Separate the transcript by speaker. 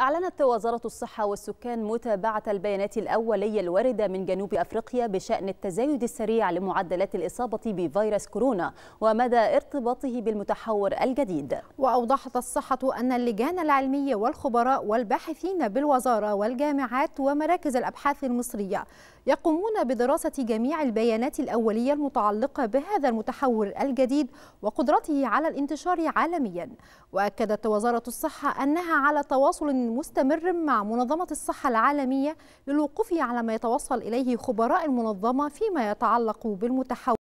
Speaker 1: أعلنت وزارة الصحة والسكان متابعة البيانات الأولية الواردة من جنوب أفريقيا بشأن التزايد السريع لمعدلات الإصابة بفيروس كورونا ومدى ارتباطه بالمتحور الجديد وأوضحت الصحة أن اللجان العلمية
Speaker 2: والخبراء والباحثين بالوزارة والجامعات ومراكز الأبحاث المصرية يقومون بدراسة جميع البيانات الأولية المتعلقة بهذا المتحور الجديد وقدرته على الانتشار عالميا وأكدت وزارة الصحة أنها على تواصل مستمر مع منظمة الصحة العالمية للوقوف على ما يتوصل إليه خبراء المنظمة فيما يتعلق بالمتحول